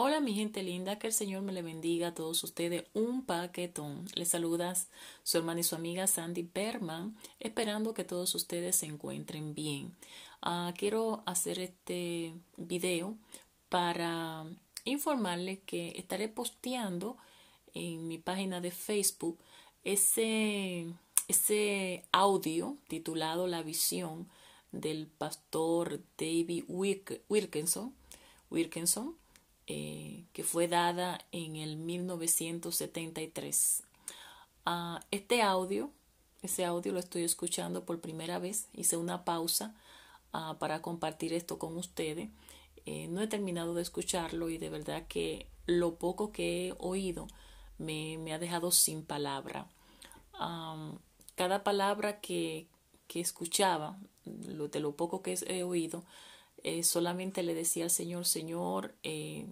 Hola mi gente linda, que el Señor me le bendiga a todos ustedes un paquetón. Les saludas su hermana y su amiga Sandy Berman, esperando que todos ustedes se encuentren bien. Ah, quiero hacer este video para informarles que estaré posteando en mi página de Facebook ese, ese audio titulado La visión del pastor David Wilkinson. Wilkinson eh, que fue dada en el 1973. Ah, este audio, ese audio lo estoy escuchando por primera vez, hice una pausa ah, para compartir esto con ustedes. Eh, no he terminado de escucharlo y de verdad que lo poco que he oído me, ha dejado sin palabra. cada palabra que, escuchaba, de lo poco que he oído, eh, solamente le decía al Señor, Señor, eh,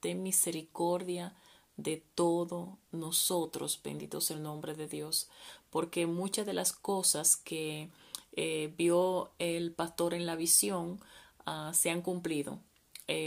ten misericordia de todo nosotros, bendito sea el nombre de Dios, porque muchas de las cosas que eh, vio el pastor en la visión ah, se han cumplido,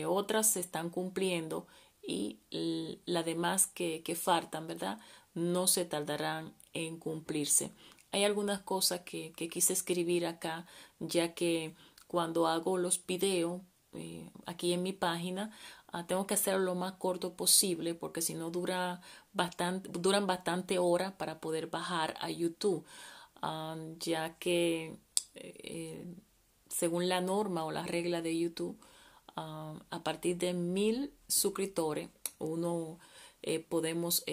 otras se están cumpliendo y las demás que, faltan, ¿verdad? No se tardarán en cumplirse. Hay algunas cosas que quise escribir acá, ya que cuando hago los videos eh, aquí en mi página, ah, tengo que hacerlo lo más corto posible porque si no dura bastante, duran bastante horas para poder bajar a YouTube, ya que eh, según la norma o la regla de YouTube, a partir de mil suscriptores uno eh, podemos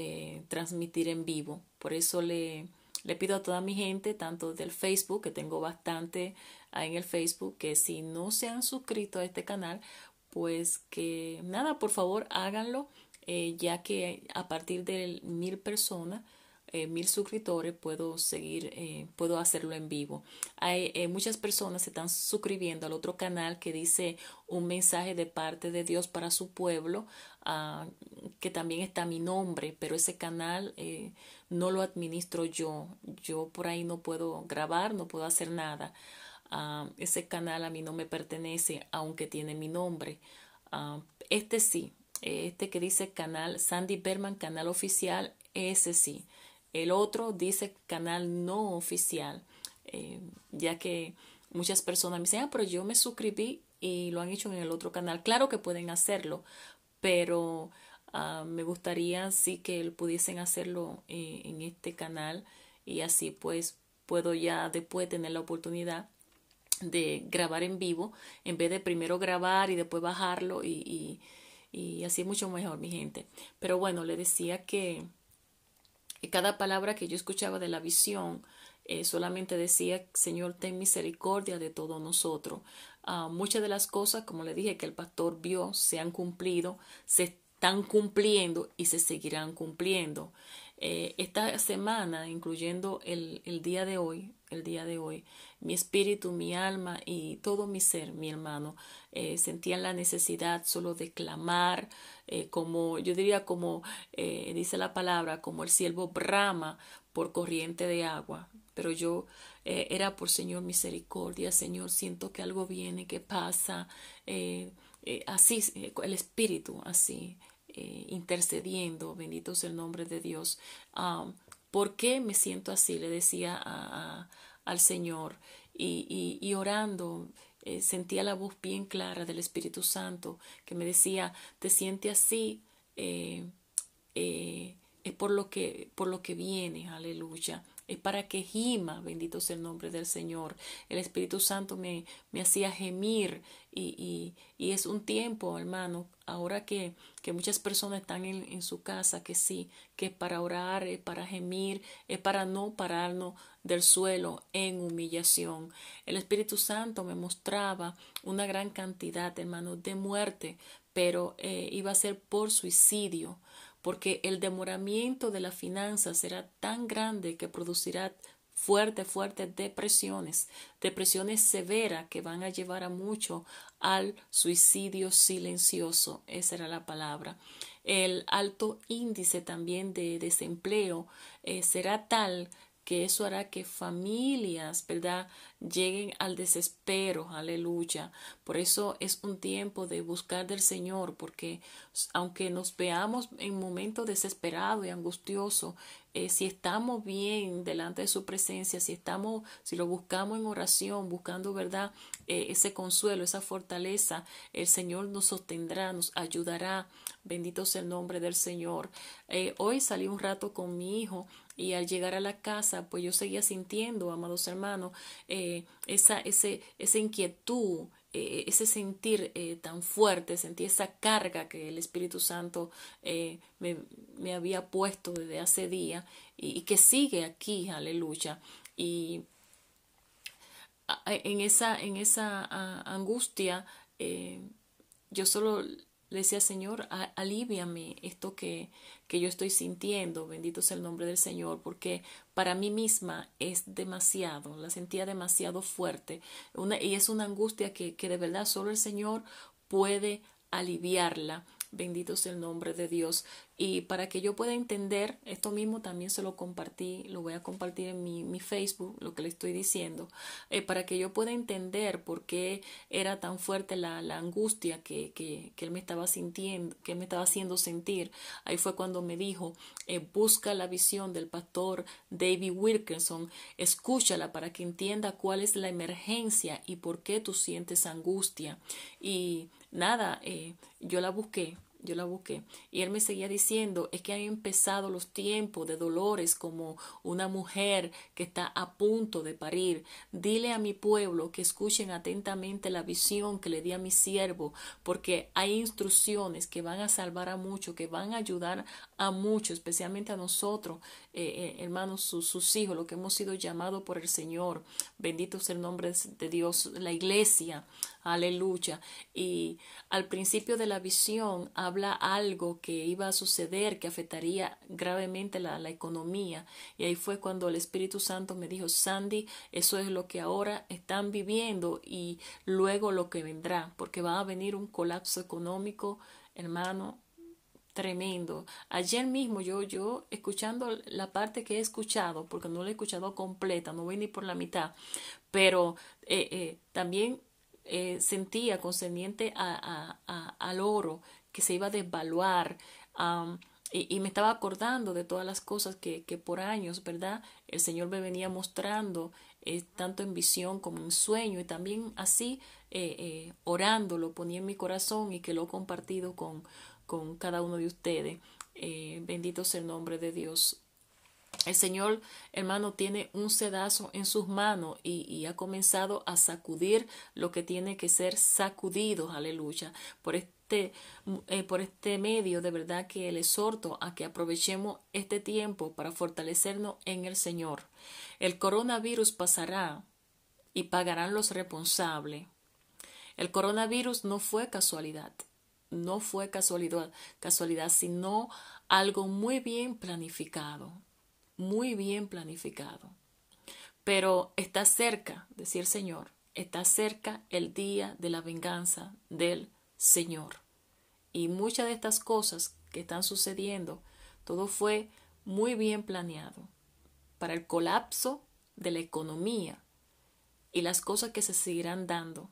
transmitir en vivo. Por eso le le pido a toda mi gente, tanto del Facebook, que tengo bastante en el Facebook, que si no se han suscrito a este canal, pues que nada, por favor háganlo, eh, ya que a partir de mil personas, eh, mil suscriptores, puedo seguir, eh, puedo hacerlo en vivo. Hay muchas personas se están suscribiendo al otro canal que dice un mensaje de parte de Dios para su pueblo. Ah, que también está mi nombre, pero ese canal eh, no lo administro yo. Yo por ahí no puedo grabar, no puedo hacer nada. Ah, ese canal a mí no me pertenece, aunque tiene mi nombre. Ah, este sí, eh, este que dice canal Sandy Berman, canal oficial, ese sí. El otro dice canal no oficial, eh, ya que muchas personas me dicen, ah, pero yo me suscribí y lo han hecho en el otro canal. Claro que pueden hacerlo, pero ah, me gustaría sí que pudiesen hacerlo eh, en este canal y así pues puedo ya después tener la oportunidad de grabar en vivo en vez de primero grabar y después bajarlo y, y así es mucho mejor mi gente pero bueno le decía que cada palabra que yo escuchaba de la visión eh, solamente decía, Señor, ten misericordia de todos nosotros. Ah, muchas de las cosas, como le dije, que el pastor vio, se han cumplido, se están cumpliendo y se seguirán cumpliendo. Eh, esta semana, incluyendo el, día de hoy, el día de hoy, mi espíritu, mi alma y todo mi ser, mi hermano, eh, sentían la necesidad solo de clamar, como yo diría, como dice la palabra, como el siervo brama por corriente de agua pero yo eh, era por Señor misericordia, Señor, siento que algo viene, que pasa, eh, eh, así, el Espíritu, así, intercediendo, bendito es el nombre de Dios. ¿Por qué me siento así? Le decía al Señor y, y, y orando. sentía la voz bien clara del Espíritu Santo que me decía, te siente así, es por lo que, por lo que viene, aleluya es para que gima, bendito sea el nombre del Señor. El Espíritu Santo me, me hacía gemir y, es un tiempo, hermano, ahora que, que muchas personas están en, su casa, que sí, que para orar, es para gemir, es para no pararnos del suelo en humillación. El Espíritu Santo me mostraba una gran cantidad, hermano, de muerte, pero eh, iba a ser por suicidio porque el demoramiento de la finanza será tan grande que producirá fuertes, fuertes depresiones, depresiones severas que van a llevar a mucho al suicidio silencioso, esa era la palabra. El alto índice también de desempleo eh, será tal que eso hará que familias, ¿verdad?, lleguen al desespero, aleluya. Por eso es un tiempo de buscar del Señor, porque aunque nos veamos en momento desesperado y angustioso, eh, si estamos bien delante de su presencia, si estamos, si lo buscamos en oración, buscando verdad, eh, ese consuelo, esa fortaleza, el Señor nos sostendrá, nos ayudará. Bendito sea el nombre del Señor. Eh, hoy salí un rato con mi hijo y al llegar a la casa, pues yo seguía sintiendo, amados hermanos, eh, esa, ese, inquietud, eh, ese sentir eh, tan fuerte, sentí esa carga que el Espíritu Santo me, había puesto desde hace día y, que sigue aquí, aleluya. Y en esa, en esa angustia, yo solo le decía, Señor, aliviame esto que, que yo estoy sintiendo, bendito sea el nombre del Señor, porque para mí misma es demasiado, la sentía demasiado fuerte. Una, y es una angustia que, que de verdad solo el Señor puede aliviarla Bendito es el nombre de Dios. Y para que yo pueda entender, esto mismo también se lo compartí, lo voy a compartir en mi, Facebook, lo que le estoy diciendo, eh, para que yo pueda entender por qué era tan fuerte la, angustia que, él me estaba sintiendo, que me estaba haciendo sentir. Ahí fue cuando me dijo, eh, busca la visión del pastor David Wilkinson, escúchala para que entienda cuál es la emergencia y por qué tú sientes angustia. Y nada, eh, yo la busqué, yo la busqué. Y él me seguía diciendo, es que han empezado los tiempos de dolores como una mujer que está a punto de parir. Dile a mi pueblo que escuchen atentamente la visión que le di a mi siervo, porque hay instrucciones que van a salvar a muchos, que van a ayudar a muchos, especialmente a nosotros, eh, eh, hermanos, sus, hijos, los que hemos sido llamados por el Señor. Bendito sea el nombre de Dios, la iglesia, Aleluya. Y al principio de la visión habla algo que iba a suceder, que afectaría gravemente la, la economía. Y ahí fue cuando el Espíritu Santo me dijo, Sandy, eso es lo que ahora están viviendo y luego lo que vendrá, porque va a venir un colapso económico, hermano, tremendo. Ayer mismo yo, yo, escuchando la parte que he escuchado, porque no la he escuchado completa, no voy ni por la mitad, pero eh, eh, también eh, sentía concerniente a, al oro que se iba a desvaluar. y, me estaba acordando de todas las cosas que, por años, ¿verdad? El Señor me venía mostrando, eh, tanto en visión como en sueño, y también así eh, orando, lo ponía en mi corazón y que lo he compartido con, con cada uno de ustedes. bendito sea el nombre de Dios. El Señor, hermano, tiene un sedazo en sus manos y, ha comenzado a sacudir lo que tiene que ser sacudido, aleluya. Por este, eh, por este medio, de verdad que el exhorto a que aprovechemos este tiempo para fortalecernos en el Señor. El coronavirus pasará y pagarán los responsables. El coronavirus no fue casualidad, no fue casualidad, casualidad sino algo muy bien planificado muy bien planificado. Pero está cerca, decir Señor, está cerca el día de la venganza del Señor. Y muchas de estas cosas que están sucediendo, todo fue muy bien planeado para el colapso de la economía y las cosas que se seguirán dando.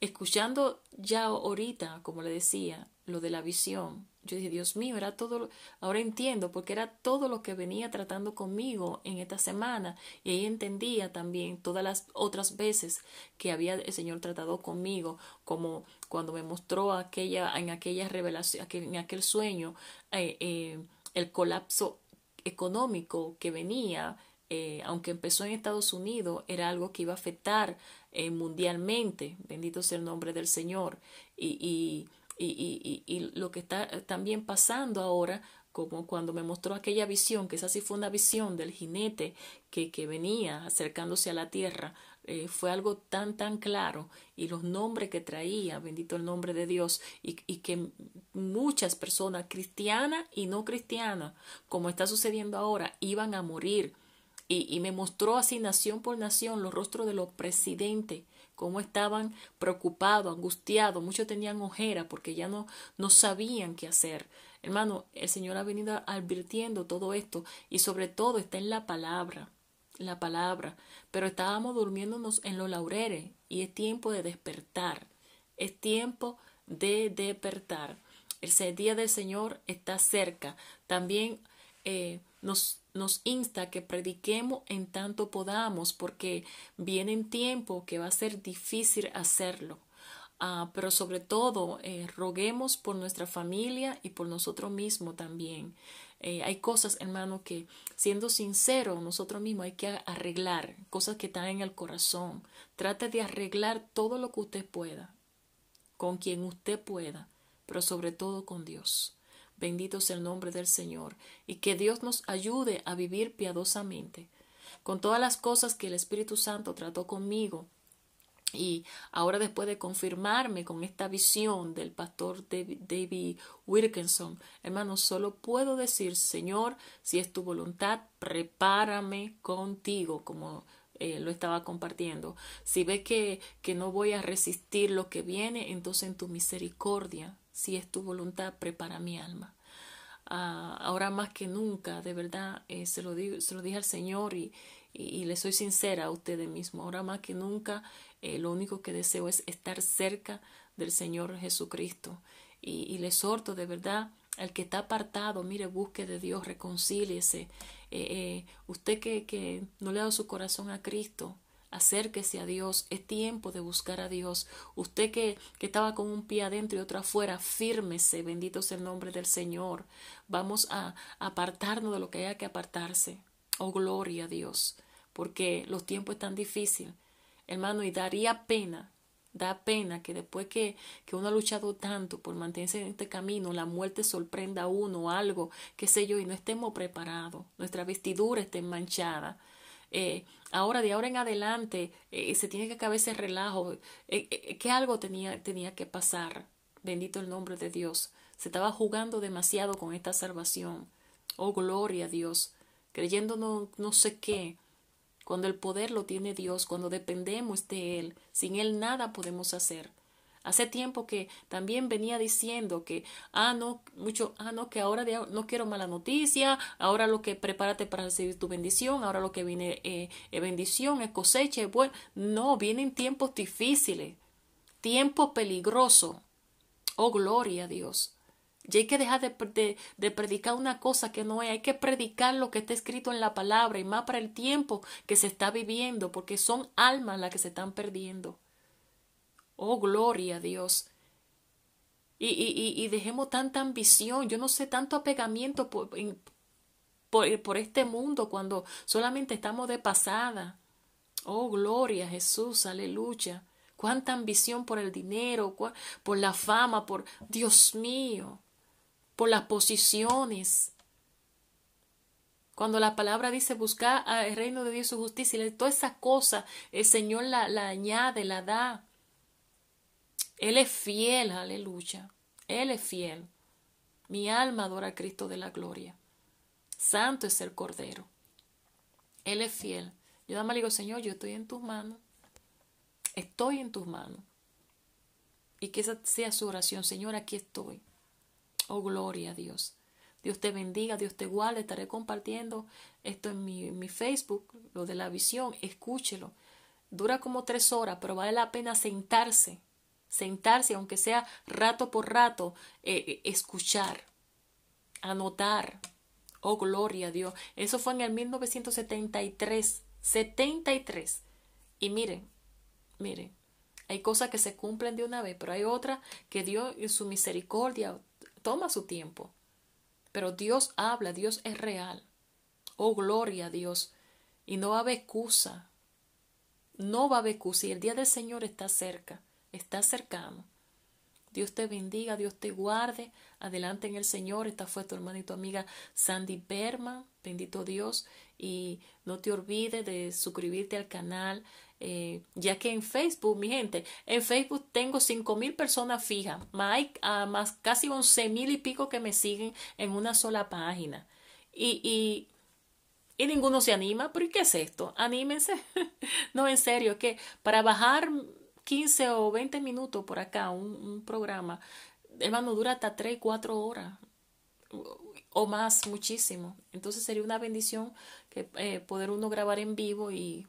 Escuchando ya ahorita, como le decía, lo de la visión, yo dije, Dios mío, era todo, ahora entiendo, porque era todo lo que venía tratando conmigo en esta semana. Y ahí entendía también todas las otras veces que había el Señor tratado conmigo, como cuando me mostró aquella, en aquella revelación, en aquel sueño, eh, eh, el colapso económico que venía, eh, aunque empezó en Estados Unidos, era algo que iba a afectar mundialmente. Bendito sea el nombre del Señor. y y, y, y, lo que está eh, también pasando ahora, como cuando me mostró aquella visión, que esa sí fue una visión del jinete que, venía acercándose a la tierra, eh, fue algo tan, tan claro y los nombres que traía, bendito el nombre de Dios, y, y que muchas personas, cristianas y no cristianas, como está sucediendo ahora, iban a morir. Y, y me mostró así, nación por nación, los rostros de los presidentes cómo estaban preocupados, angustiados, muchos tenían ojera porque ya no, no sabían qué hacer. Hermano, el Señor ha venido advirtiendo todo esto y sobre todo está en la palabra, la palabra, pero estábamos durmiéndonos en los laureles y es tiempo de despertar, es tiempo de despertar. El día del Señor está cerca. También eh, nos nos insta que prediquemos en tanto podamos, porque viene un tiempo que va a ser difícil hacerlo. Ah, pero sobre todo, eh, roguemos por nuestra familia y por nosotros mismos también. Eh, hay cosas, hermano, que siendo sincero, nosotros mismos hay que arreglar, cosas que están en el corazón. Trate de arreglar todo lo que usted pueda, con quien usted pueda, pero sobre todo con Dios. Bendito sea el nombre del Señor, y que Dios nos ayude a vivir piadosamente. Con todas las cosas que el Espíritu Santo trató conmigo, y ahora después de confirmarme con esta visión del pastor David Wilkinson, hermano, solo puedo decir, Señor, si es tu voluntad, prepárame contigo, como eh, lo estaba compartiendo. Si ves que, que no voy a resistir lo que viene, entonces en tu misericordia si es tu voluntad, prepara mi alma. Ah, ahora más que nunca, de verdad, eh, se, lo se lo dije al Señor y, le soy sincera a ustedes mismos. Ahora más que nunca, eh, lo único que deseo es estar cerca del Señor Jesucristo. Y, le exhorto, de verdad, al que está apartado, mire, busque de Dios, reconcíliese. Eh, usted que, que no le ha dado su corazón a Cristo, acérquese a Dios, es tiempo de buscar a Dios. Usted que, que estaba con un pie adentro y otro afuera, fírmese, bendito es el nombre del Señor. Vamos a apartarnos de lo que haya que apartarse. Oh, gloria a Dios, porque los tiempos están difíciles, hermano, y daría pena Da pena que después que, que, uno ha luchado tanto por mantenerse en este camino, la muerte sorprenda a uno, algo, qué sé yo, y no estemos preparados, nuestra vestidura esté manchada. Eh, ahora de ahora en adelante eh, se tiene que acabar ese relajo, eh, que algo tenía, que pasar, bendito el nombre de Dios, se estaba jugando demasiado con esta salvación, oh gloria a Dios, creyendo no sé qué, cuando el poder lo tiene Dios, cuando dependemos de Él, sin Él nada podemos hacer. Hace tiempo que también venía diciendo que, ah, no, mucho, ah, no, que ahora no quiero mala noticia, ahora lo que prepárate para recibir tu bendición, ahora lo que viene es eh, bendición, es cosecha, es bueno. No, vienen tiempos difíciles, tiempos peligrosos. Oh, gloria a Dios. Ya hay que dejar de, predicar una cosa que no es. Hay que predicar lo que está escrito en la palabra y más para el tiempo que se está viviendo, porque son almas las que se están perdiendo. Oh, gloria a Dios. Y, y, y, dejemos tanta ambición, yo no sé, tanto apegamiento por, por, este mundo cuando solamente estamos de pasada. Oh, gloria a Jesús, aleluya. Cuánta ambición por el dinero, por la fama, por Dios mío, por las posiciones. Cuando la palabra dice buscar el reino de Dios y su justicia, todas esas cosas el Señor la añade, la da. Él es fiel, aleluya. Él es fiel. Mi alma adora a Cristo de la gloria. Santo es el Cordero. Él es fiel. Yo nada le digo, Señor, yo estoy en tus manos. Estoy en tus manos. Y que esa sea su oración. Señor, aquí estoy. Oh, gloria a Dios. Dios te bendiga, Dios te guarde. Estaré compartiendo esto en mi, en mi Facebook, lo de la visión. Escúchelo. Dura como tres horas, pero vale la pena sentarse sentarse, aunque sea rato por rato, eh, eh, escuchar, anotar. Oh, gloria a Dios. Eso fue en el 1973. 73. Y miren, miren, hay cosas que se cumplen de una vez, pero hay otras que Dios en su misericordia toma su tiempo. Pero Dios habla, Dios es real. Oh, gloria a Dios. Y no va a haber excusa. No va a haber excusa. Y el día del Señor está cerca está cercano. Dios te bendiga, Dios te guarde. Adelante en el Señor. Esta fue tu hermana y tu amiga Sandy Berman. Bendito Dios. Y no te olvides de suscribirte al canal. Eh, ya que en Facebook, mi gente, en Facebook tengo cinco mil personas fijas. Más, hay, ah, casi 11 mil y pico que me siguen en una sola página. Y, y, ninguno se anima. ¿Pero qué es esto? Anímense. no, en serio, que para bajar 15 o 20 minutos por acá un, programa programa, hermano, dura hasta 3, 4 horas o más, muchísimo. Entonces sería una bendición que eh, poder uno grabar en vivo y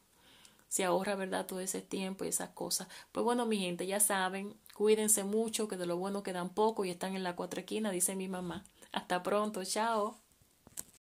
se ahorra, ¿verdad? Todo ese tiempo y esas cosas. Pues bueno, mi gente, ya saben, cuídense mucho, que de lo bueno quedan poco y están en la cuatro dice mi mamá. Hasta pronto, chao.